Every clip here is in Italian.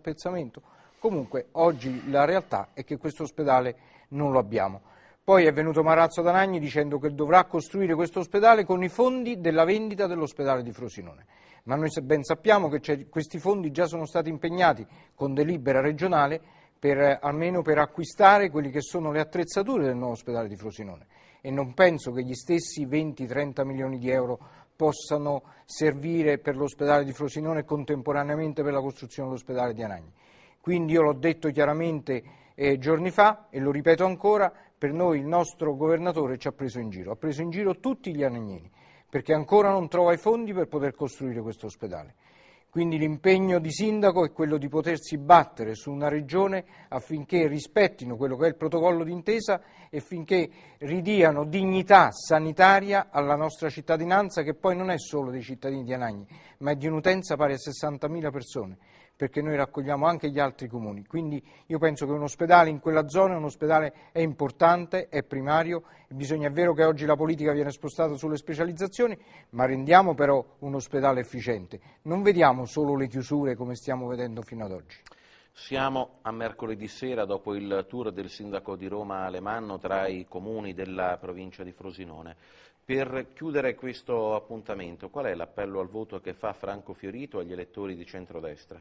Pezzamento. Comunque oggi la realtà è che questo ospedale non lo abbiamo. Poi è venuto Marazzo Danagni dicendo che dovrà costruire questo ospedale con i fondi della vendita dell'ospedale di Frosinone. Ma noi ben sappiamo che questi fondi già sono stati impegnati con delibera regionale per, almeno per acquistare quelle che sono le attrezzature del nuovo ospedale di Frosinone e non penso che gli stessi 20-30 milioni di euro possano servire per l'ospedale di Frosinone e contemporaneamente per la costruzione dell'ospedale di Anagni. Quindi io l'ho detto chiaramente eh, giorni fa e lo ripeto ancora, per noi il nostro governatore ci ha preso in giro, ha preso in giro tutti gli anagnini perché ancora non trova i fondi per poter costruire questo ospedale. Quindi l'impegno di sindaco è quello di potersi battere su una regione affinché rispettino quello che è il protocollo d'intesa e affinché ridiano dignità sanitaria alla nostra cittadinanza che poi non è solo dei cittadini di Anagni, ma è di un'utenza pari a 60.000 persone perché noi raccogliamo anche gli altri comuni. Quindi io penso che un ospedale in quella zona è importante, è primario, bisogna, è vero che oggi la politica viene spostata sulle specializzazioni, ma rendiamo però un ospedale efficiente. Non vediamo solo le chiusure come stiamo vedendo fino ad oggi. Siamo a mercoledì sera dopo il tour del sindaco di Roma Alemanno tra i comuni della provincia di Frosinone. Per chiudere questo appuntamento, qual è l'appello al voto che fa Franco Fiorito agli elettori di centrodestra?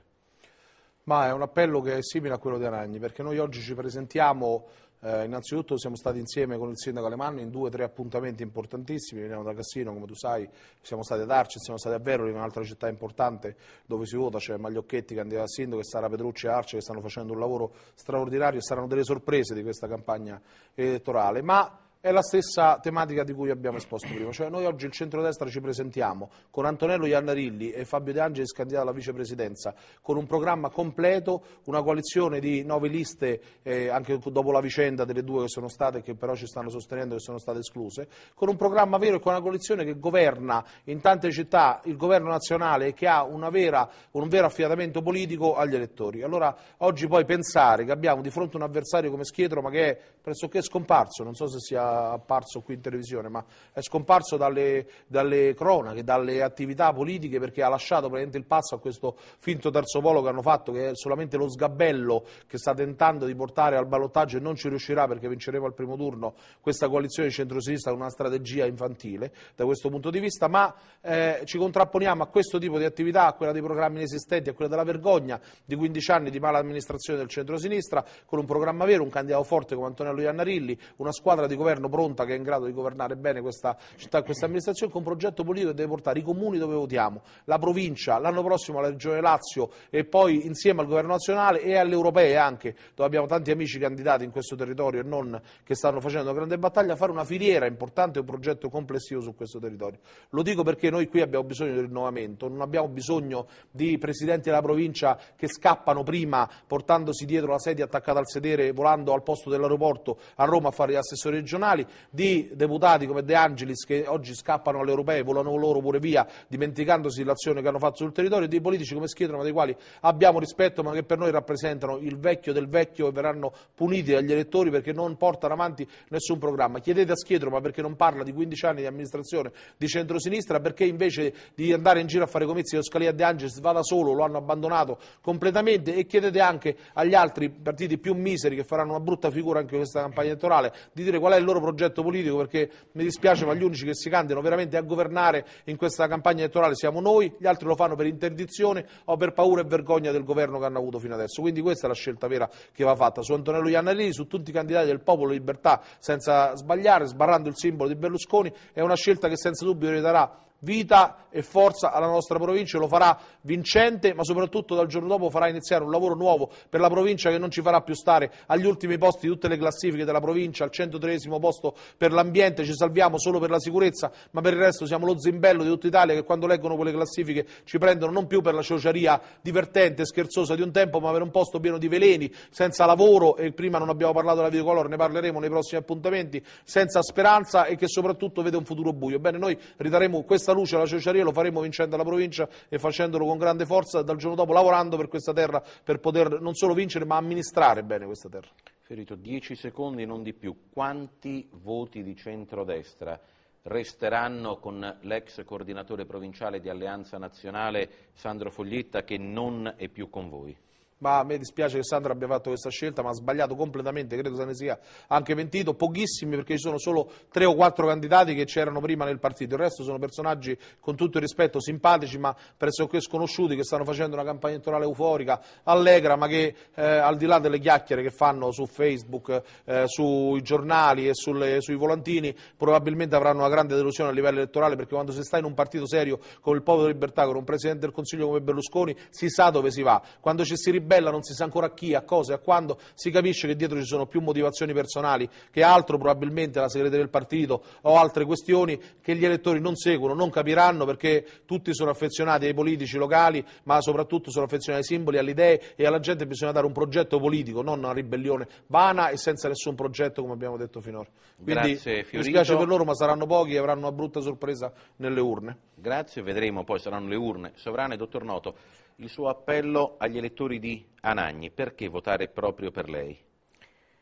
ma è un appello che è simile a quello di Aragni, perché noi oggi ci presentiamo, eh, innanzitutto siamo stati insieme con il sindaco Alemanno in due o tre appuntamenti importantissimi, veniamo da Cassino, come tu sai, siamo stati ad Arci, siamo stati a Veroli, un'altra città importante dove si vota, c'è cioè Magliocchetti, candidato al sindaco, e Sara Petrucci e Arci che stanno facendo un lavoro straordinario, saranno delle sorprese di questa campagna elettorale, ma è la stessa tematica di cui abbiamo esposto prima, cioè noi oggi il centrodestra ci presentiamo con Antonello Iannarilli e Fabio De Angelis candidato alla vicepresidenza, con un programma completo, una coalizione di nove liste, eh, anche dopo la vicenda delle due che sono state e che però ci stanno sostenendo che sono state escluse, con un programma vero e con una coalizione che governa in tante città il governo nazionale e che ha vera, un vero affidamento politico agli elettori. Allora oggi poi pensare che abbiamo di fronte un avversario come Schietro ma che è pressoché scomparso, non so se sia apparso qui in televisione, ma è scomparso dalle, dalle cronache, dalle attività politiche perché ha lasciato praticamente il passo a questo finto terzo polo che hanno fatto, che è solamente lo sgabello che sta tentando di portare al ballottaggio e non ci riuscirà perché vinceremo al primo turno questa coalizione di centrosinistra con una strategia infantile da questo punto di vista, ma eh, ci contrapponiamo a questo tipo di attività, a quella dei programmi inesistenti, a quella della vergogna di 15 anni di mala amministrazione del centrosinistra, con un programma vero, un candidato forte come Antonio Iannarilli, una squadra di governo governo pronta che è in grado di governare bene questa città questa amministrazione, con un progetto politico che deve portare i comuni dove votiamo, la provincia, l'anno prossimo la regione Lazio e poi insieme al governo nazionale e alle europee anche, dove abbiamo tanti amici candidati in questo territorio e non che stanno facendo una grande battaglia, fare una filiera importante e un progetto complessivo su questo territorio. Lo dico perché noi qui abbiamo bisogno di rinnovamento, non abbiamo bisogno di presidenti della provincia che scappano prima portandosi dietro la sedia attaccata al sedere volando al posto dell'aeroporto a Roma a fare gli assessori regionali, nazionali, di deputati come De Angelis che oggi scappano alle europee, volano loro pure via, dimenticandosi l'azione che hanno fatto sul territorio, e di politici come Schietro, ma dei quali abbiamo rispetto, ma che per noi rappresentano il vecchio del vecchio e verranno puniti dagli elettori perché non portano avanti nessun programma. Chiedete a Schietro, ma perché non parla di 15 anni di amministrazione di centrosinistra, perché invece di andare in giro a fare comizi Oscalia De Angelis va da solo, lo hanno abbandonato completamente e chiedete anche agli altri partiti più miseri che faranno una brutta figura anche in questa campagna elettorale di dire qual è il loro loro progetto politico perché mi dispiace ma gli unici che si candidano veramente a governare in questa campagna elettorale siamo noi, gli altri lo fanno per interdizione o per paura e vergogna del governo che hanno avuto fino adesso. Quindi questa è la scelta vera che va fatta su Antonello Iannarelli, su tutti i candidati del Popolo Libertà senza sbagliare, sbarrando il simbolo di Berlusconi, è una scelta che senza dubbio ridarà vita e forza alla nostra provincia, lo farà vincente, ma soprattutto dal giorno dopo farà iniziare un lavoro nuovo per la provincia che non ci farà più stare agli ultimi posti di tutte le classifiche della provincia, al 103 posto per l'ambiente, ci salviamo solo per la sicurezza, ma per il resto siamo lo zimbello di tutta Italia che quando leggono quelle classifiche ci prendono non più per la sociaria divertente e scherzosa di un tempo, ma per un posto pieno di veleni, senza lavoro e prima non abbiamo parlato della videocolor, ne parleremo nei prossimi appuntamenti, senza speranza e che soprattutto vede un futuro buio. Bene, noi ridaremo questa questa luce alla ciociaria lo faremo vincendo la provincia e facendolo con grande forza dal giorno dopo lavorando per questa terra per poter non solo vincere ma amministrare bene questa terra. Ferito, 10 secondi non di più, quanti voti di centrodestra resteranno con l'ex coordinatore provinciale di Alleanza Nazionale Sandro Foglietta che non è più con voi? ma a me dispiace che Sandro abbia fatto questa scelta, ma ha sbagliato completamente, credo se ne sia anche mentito, pochissimi perché ci sono solo tre o quattro candidati che c'erano prima nel partito, il resto sono personaggi con tutto il rispetto simpatici ma pressoché sconosciuti che stanno facendo una campagna elettorale euforica, allegra, ma che eh, al di là delle chiacchiere che fanno su Facebook, eh, sui giornali e sulle, sui volantini, probabilmente avranno una grande delusione a livello elettorale perché quando si sta in un partito serio come il popolo di libertà, con un Presidente del Consiglio come Berlusconi, si sa dove si va. Quando ci si ribella bella non si sa ancora a chi, a cosa e a quando, si capisce che dietro ci sono più motivazioni personali che altro, probabilmente la segreteria del partito o altre questioni che gli elettori non seguono, non capiranno perché tutti sono affezionati ai politici locali, ma soprattutto sono affezionati ai simboli, alle idee e alla gente bisogna dare un progetto politico, non una ribellione vana e senza nessun progetto come abbiamo detto finora. Quindi Grazie, mi spiace per loro, ma saranno pochi e avranno una brutta sorpresa nelle urne. Grazie, vedremo poi, saranno le urne. Sovrane, dottor Noto il suo appello agli elettori di Anagni, perché votare proprio per lei?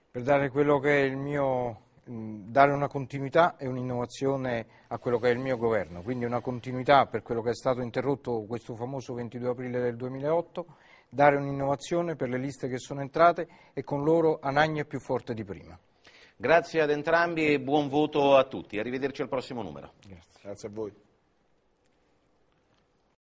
Per dare, mio, mm, dare una continuità e un'innovazione a quello che è il mio governo, quindi una continuità per quello che è stato interrotto questo famoso 22 aprile del 2008, dare un'innovazione per le liste che sono entrate e con loro Anagni è più forte di prima. Grazie ad entrambi e buon voto a tutti. Arrivederci al prossimo numero. Grazie, Grazie a voi.